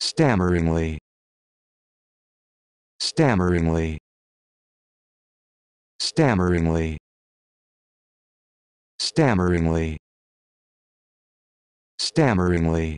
stammeringly stammeringly stammeringly stammeringly stammeringly